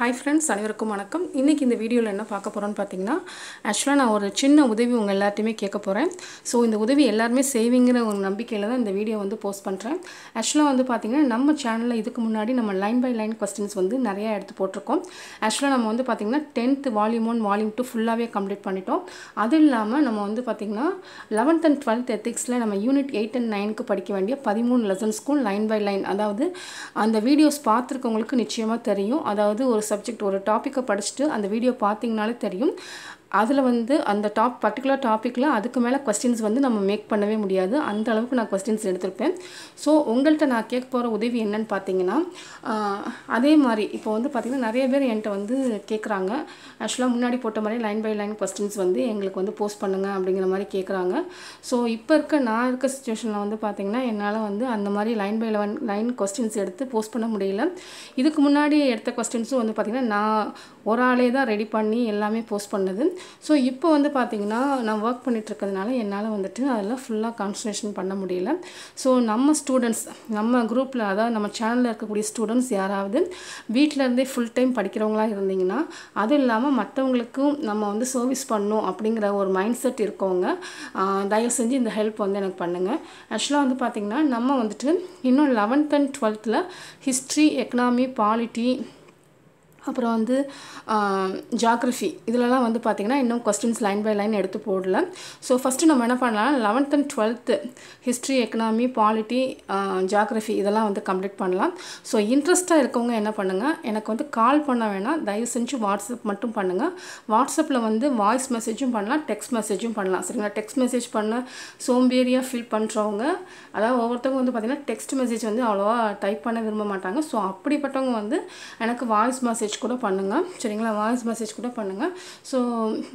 hi friends அனைவருக்கும் வணக்கம் இன்றைக்கி இந்த வீடியோவில் என்ன பார்க்க போகிறோன்னு பார்த்தீங்கன்னா ஆக்சுவலாக நான் ஒரு சின்ன உதவி உங்கள் எல்லாத்தையுமே கேட்க போகிறேன் ஸோ இந்த உதவி எல்லாருமே சேவிங்கிற ஒரு நம்பிக்கையில் தான் இந்த வீடியோ வந்து போஸ்ட் பண்ணுறேன் ஆக்சுவலாக வந்து பார்த்திங்கன்னா நம்ம சேனலில் இதுக்கு முன்னாடி நம்ம லைன் பை லைன் கொஸ்டின்ஸ் வந்து நிறையா எடுத்து போட்டிருக்கோம் ஆக்சுவலாக நம்ம வந்து பார்த்திங்கன்னா tenth volume one volume two ஃபுல்லாகவே கம்ப்ளீட் பண்ணிட்டோம் அது இல்லாமல் நம்ம வந்து பார்த்திங்கன்னா லெவன்த் அண்ட் டுவெல்த் எத்திக்ஸில் நம்ம யூனிட் எயிட் அண்ட் நைனுக்கு படிக்க வேண்டிய பதிமூணு லெசன்ஸ்க்கும் லைன் பை லைன் அதாவது அந்த வீடியோஸ் பார்த்துருக்கவங்களுக்கு நிச்சயமாக தெரியும் அதாவது ஒரு சப்ஜெக்ட் ஒரு டாப்பிக்கை படிச்சுட்டு அந்த வீடியோ பார்த்தீங்கனாலே தெரியும் அதில் வந்து அந்த டாப் பர்டிகுலர் டாப்பிக்கில் அதுக்கு மேலே கொஸ்டின்ஸ் வந்து நம்ம மேக் பண்ணவே முடியாது அந்த அளவுக்கு நான் கொஸ்டின்ஸ் எடுத்திருப்பேன் ஸோ உங்கள்கிட்ட நான் கேட்க போகிற உதவி என்னன்னு பார்த்தீங்கன்னா அதே மாதிரி இப்போ வந்து பார்த்திங்கன்னா நிறைய பேர் என்கிட்ட வந்து கேட்குறாங்க ஆக்சுவலாக முன்னாடி போட்ட மாதிரி லைன் பை லைன் கொஸ்டின்ஸ் வந்து எங்களுக்கு வந்து போஸ்ட் பண்ணுங்கள் அப்படிங்கிற மாதிரி கேட்குறாங்க ஸோ இப்போ இருக்க நான் இருக்க சுச்சுவேஷனில் வந்து பார்த்திங்கன்னா என்னால் வந்து அந்த மாதிரி line by line line questions எடுத்து போஸ்ட் பண்ண முடியல இதுக்கு முன்னாடி எடுத்த கொஸ்டின்ஸும் வந்து பார்த்திங்கன்னா நான் ஒரு ஆளே தான் ரெடி பண்ணி எல்லாமே போஸ்ட் பண்ணது ஸோ இப்போ வந்து பார்த்திங்கன்னா நான் ஒர்க் பண்ணிகிட்ருக்கிறதுனால என்னால் வந்துட்டு அதெல்லாம் ஃபுல்லாக கான்சன்ட்ரேஷன் பண்ண முடியல ஸோ நம்ம ஸ்டூடெண்ட்ஸ் நம்ம குரூப்பில் அதாவது நம்ம சேனலில் இருக்கக்கூடிய ஸ்டூடெண்ட்ஸ் யாராவது வீட்டிலருந்தே ஃபுல் டைம் படிக்கிறவங்களாக இருந்தீங்கன்னா அது இல்லாமல் மற்றவங்களுக்கும் நம்ம வந்து சர்வீஸ் பண்ணும் அப்படிங்கிற ஒரு மைண்ட் செட் இருக்கவங்க தயவு செஞ்சு இந்த ஹெல்ப் வந்து எனக்கு பண்ணுங்கள் ஆக்சுவலாக வந்து பார்த்திங்கன்னா நம்ம வந்துட்டு இன்னும் லெவன்த் அண்ட் டுவெல்த்தில் ஹிஸ்ட்ரி எக்கனாமி பாலிட்டி அப்புறம் வந்து ஜாக்ரஃபி இதிலலாம் வந்து பார்த்திங்கன்னா இன்னும் கொஸ்டின்ஸ் லைன் பை லைன் எடுத்து போடல ஸோ ஃபஸ்ட்டு நம்ம என்ன பண்ணலாம் eleventh and twelfth history economy polity geography இதெல்லாம் வந்து கம்ப்ளீட் பண்ணலாம் ஸோ இன்ட்ரெஸ்ட்டாக இருக்கவங்க என்ன பண்ணுங்கள் எனக்கு வந்து கால் பண்ண வேணாம் தயவு செஞ்சு வாட்ஸ்அப் மட்டும் பண்ணுங்கள் வாட்ஸ்அப்பில் வந்து வாய்ஸ் மெசேஜும் பண்ணலாம் டெக்ஸ்ட் மெசேஜும் பண்ணலாம் சரிங்களா டெக்ஸ்ட் மெசேஜ் பண்ண சோம்பேரியாக ஃபீல் பண்ணுறவங்க அதாவது ஒவ்வொருத்தவங்க வந்து பார்த்திங்கன்னா டெக்ஸ்ட் மெசேஜ் வந்து அவ்வளோவா டைப் பண்ண விரும்ப மாட்டாங்க ஸோ அப்படிப்பட்டவங்க வந்து எனக்கு வாய்ஸ் மெசேஜ் கூட பண்ணுங்கள் சரிங்களா வாய்ஸ் மெசேஜ் கூட பண்ணுங்கள் ஸோ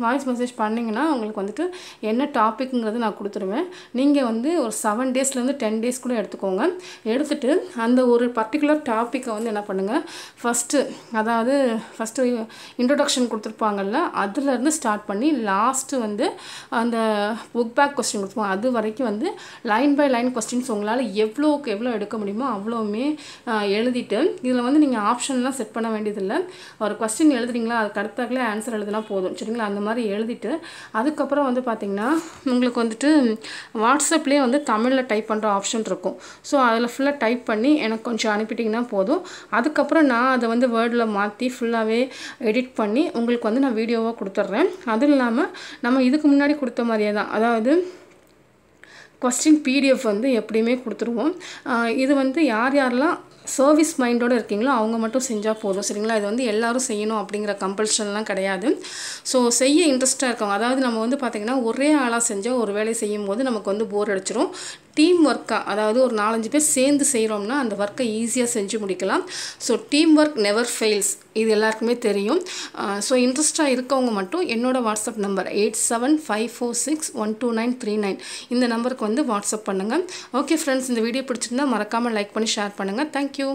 வாய்ஸ் மெசேஜ் பண்ணிங்கன்னா உங்களுக்கு வந்துட்டு என்ன டாப்பிக்குங்கிறது நான் கொடுத்துருவேன் நீங்கள் வந்து ஒரு செவன் டேஸ்லேருந்து டென் டேஸ் கூட எடுத்துக்கோங்க எடுத்துகிட்டு அந்த ஒரு பர்டிகுலர் டாப்பிக்கை வந்து என்ன பண்ணுங்கள் ஃபஸ்ட்டு அதாவது ஃபஸ்ட்டு இன்ட்ரொடக்ஷன் கொடுத்துருப்பாங்கல்ல அதுலேருந்து ஸ்டார்ட் பண்ணி லாஸ்ட்டு வந்து அந்த புக் பேக் கொஸ்டின் கொடுத்துருப்பாங்க அது வரைக்கும் வந்து லைன் பை லைன் கொஸ்டின்ஸ் உங்களால் எவ்வளோக்கு எவ்வளோ எடுக்க முடியுமோ அவ்வளோவுமே எழுதிட்டு இதில் வந்து நீங்கள் ஆப்ஷன்லாம் செட் பண்ண வேண்டியதில்லை ஒரு கொஸ்டின் எழுதுறீங்களா அதுக்கு அடுத்தாக்கில் ஆன்சர் எழுதுனா போதும் சரிங்களா அந்த மாதிரி எழுதிட்டு அதுக்கப்புறம் வந்து பார்த்திங்கன்னா உங்களுக்கு வந்துட்டு வாட்ஸ்அப்லேயே வந்து தமிழில் டைப் பண்ணுற ஆப்ஷன் இருக்கும் ஸோ அதில் ஃபுல்லாக டைப் பண்ணி எனக்கு கொஞ்சம் அனுப்பிட்டிங்கன்னா போதும் அதுக்கப்புறம் நான் அதை வந்து வேர்டில் மாற்றி ஃபுல்லாகவே எடிட் பண்ணி உங்களுக்கு வந்து நான் வீடியோவாக கொடுத்துட்றேன் அதுவும் இல்லாமல் நம்ம இதுக்கு முன்னாடி கொடுத்த மாதிரியே தான் அதாவது கொஸ்டின் பிடிஎஃப் வந்து எப்படியுமே கொடுத்துருவோம் இது வந்து யார் யாரெல்லாம் சர்வீஸ் மைண்டோடு இருக்கீங்களோ அவங்க மட்டும் செஞ்சால் போதும் சரிங்களா இது வந்து எல்லோரும் செய்யணும் அப்படிங்கிற கம்பல்ஷன்லாம் கிடையாது ஸோ செய்ய இன்ட்ரெஸ்ட்டாக இருக்கவங்க அதாவது நம்ம வந்து பார்த்திங்கன்னா ஒரே ஆளாக செஞ்சால் ஒரு வேலையை செய்யும் போது நமக்கு வந்து போர் அடிச்சிடும் டீம் ஒர்க்காக அதாவது ஒரு நாலஞ்சு பேர் சேர்ந்து செய்கிறோம்னா அந்த ஒர்க்கை ஈஸியாக செஞ்சு முடிக்கலாம் so team work never fails இது எல்லாருக்குமே தெரியும் ஸோ இன்ட்ரெஸ்ட்டாக இருக்கவங்க மட்டும் என்னோடய WhatsApp number eight seven five four six one two nine three nine இந்த நம்பருக்கு வந்து வாட்ஸ்அப் பண்ணுங்கள் ஓகே ஃப்ரெண்ட்ஸ் இந்த வீடியோ பிடிச்சிருந்தால் மறக்காமல் லைக் பண்ணி ஷேர் பண்ணுங்கள் தேங்க்யூ